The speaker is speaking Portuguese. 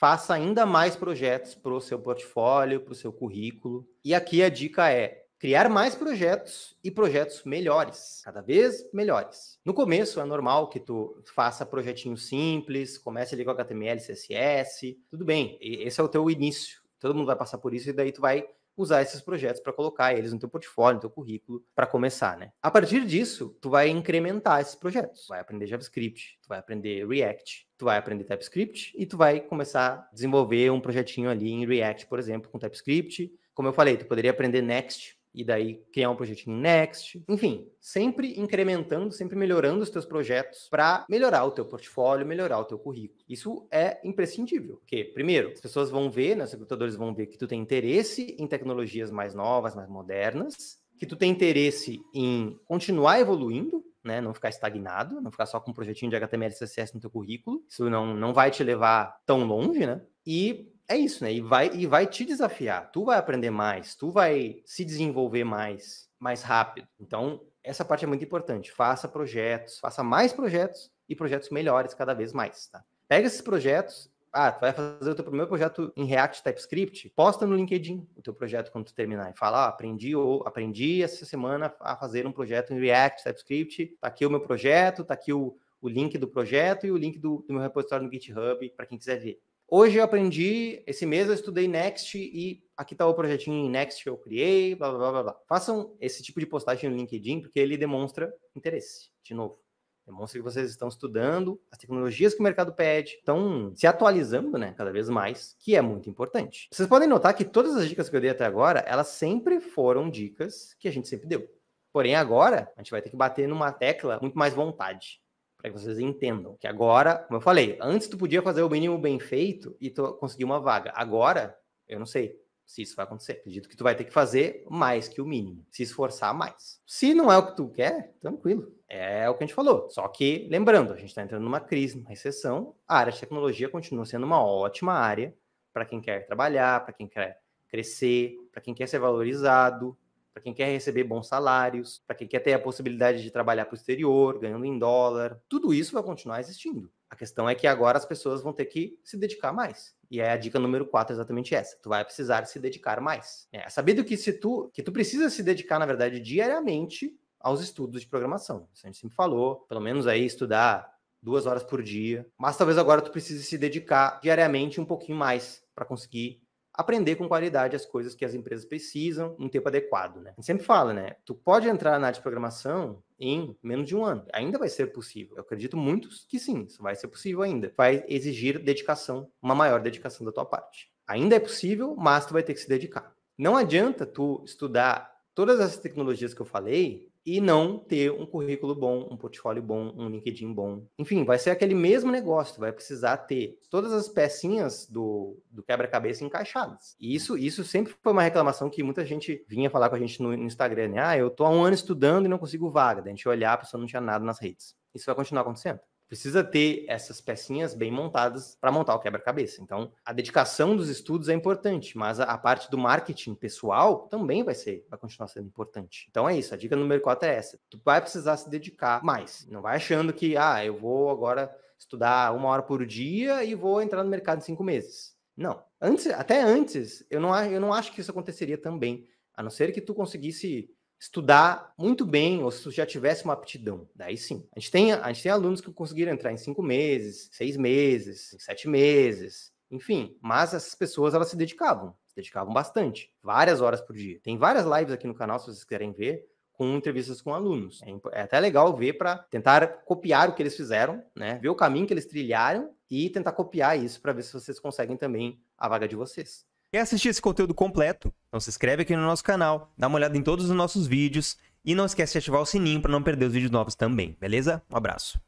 faça ainda mais projetos para o seu portfólio, para o seu currículo. E aqui a dica é criar mais projetos e projetos melhores, cada vez melhores. No começo é normal que tu faça projetinhos simples, comece ali com HTML, CSS, tudo bem, esse é o teu início. Todo mundo vai passar por isso e daí tu vai usar esses projetos para colocar eles no teu portfólio, no teu currículo, para começar, né? A partir disso, tu vai incrementar esses projetos. vai aprender JavaScript, tu vai aprender React, tu vai aprender TypeScript e tu vai começar a desenvolver um projetinho ali em React, por exemplo, com TypeScript. Como eu falei, tu poderia aprender Next e daí criar um projetinho next, enfim, sempre incrementando, sempre melhorando os teus projetos para melhorar o teu portfólio, melhorar o teu currículo. Isso é imprescindível, porque primeiro, as pessoas vão ver, né, os recrutadores vão ver que tu tem interesse em tecnologias mais novas, mais modernas, que tu tem interesse em continuar evoluindo, né, não ficar estagnado, não ficar só com um projetinho de HTML e CSS no teu currículo. Isso não, não vai te levar tão longe, né? E é isso, né? E vai, e vai te desafiar. Tu vai aprender mais, tu vai se desenvolver mais, mais rápido. Então, essa parte é muito importante. Faça projetos, faça mais projetos e projetos melhores cada vez mais, tá? Pega esses projetos ah, tu vai fazer o teu primeiro projeto em React TypeScript, posta no LinkedIn o teu projeto quando tu terminar e fala, ah, aprendi ou aprendi essa semana a fazer um projeto em React TypeScript, tá aqui o meu projeto, tá aqui o, o link do projeto e o link do, do meu repositório no GitHub para quem quiser ver. Hoje eu aprendi, esse mês eu estudei Next e aqui está o projetinho Next que eu criei, blá, blá, blá, blá. Façam esse tipo de postagem no LinkedIn, porque ele demonstra interesse, de novo. Demonstra que vocês estão estudando as tecnologias que o mercado pede, estão se atualizando, né, cada vez mais, que é muito importante. Vocês podem notar que todas as dicas que eu dei até agora, elas sempre foram dicas que a gente sempre deu. Porém, agora, a gente vai ter que bater numa tecla muito mais vontade para que vocês entendam que agora, como eu falei, antes tu podia fazer o mínimo bem feito e tu conseguir uma vaga. Agora, eu não sei se isso vai acontecer. Acredito que tu vai ter que fazer mais que o mínimo, se esforçar mais. Se não é o que tu quer, tranquilo. É o que a gente falou. Só que, lembrando, a gente está entrando numa crise, numa recessão. A área de tecnologia continua sendo uma ótima área para quem quer trabalhar, para quem quer crescer, para quem quer ser valorizado, para quem quer receber bons salários, para quem quer ter a possibilidade de trabalhar para o exterior, ganhando em dólar. Tudo isso vai continuar existindo. A questão é que agora as pessoas vão ter que se dedicar mais. E é a dica número 4 é exatamente essa. Tu vai precisar se dedicar mais. É, sabido que se tu que tu precisa se dedicar, na verdade, diariamente aos estudos de programação. Isso a gente sempre falou, pelo menos aí estudar duas horas por dia. Mas talvez agora tu precise se dedicar diariamente um pouquinho mais para conseguir aprender com qualidade as coisas que as empresas precisam num tempo adequado, né? A gente sempre fala, né? Tu pode entrar na área de programação em menos de um ano. Ainda vai ser possível. Eu acredito muito que sim, isso vai ser possível ainda. Vai exigir dedicação, uma maior dedicação da tua parte. Ainda é possível, mas tu vai ter que se dedicar. Não adianta tu estudar todas essas tecnologias que eu falei e não ter um currículo bom, um portfólio bom, um LinkedIn bom. Enfim, vai ser aquele mesmo negócio, vai precisar ter todas as pecinhas do, do quebra-cabeça encaixadas. E isso, isso sempre foi uma reclamação que muita gente vinha falar com a gente no, no Instagram, né? Ah, eu tô há um ano estudando e não consigo vaga. Da gente olhar, a pessoa não tinha nada nas redes. Isso vai continuar acontecendo precisa ter essas pecinhas bem montadas para montar o quebra-cabeça. Então, a dedicação dos estudos é importante, mas a, a, parte do marketing pessoal também vai ser, vai continuar sendo importante. Então é isso, a dica número 4 é essa. Tu vai precisar se dedicar mais. Não vai achando que, ah, eu vou agora estudar uma hora por dia e vou entrar no mercado em cinco meses. Não. Antes, até antes, eu não, eu não acho que isso aconteceria também. A não ser que tu conseguisse estudar muito bem, ou se tu já tivesse uma aptidão. Daí sim. A gente tem, a gente tem alunos que conseguiram entrar em cinco meses, seis meses, sete meses, enfim. Mas essas pessoas, elas se dedicavam, se dedicavam bastante, várias horas por dia. Tem várias lives aqui no canal, se vocês quiserem ver, com entrevistas com alunos. É, é até legal ver para tentar copiar o que eles fizeram, né? Ver o caminho que eles trilharam e tentar copiar isso para ver se vocês conseguem também a vaga de vocês. Quer assistir esse conteúdo completo? Então se inscreve aqui no nosso canal, dá uma olhada em todos os nossos vídeos e não esquece de ativar o sininho para não perder os vídeos novos também, beleza? Um abraço.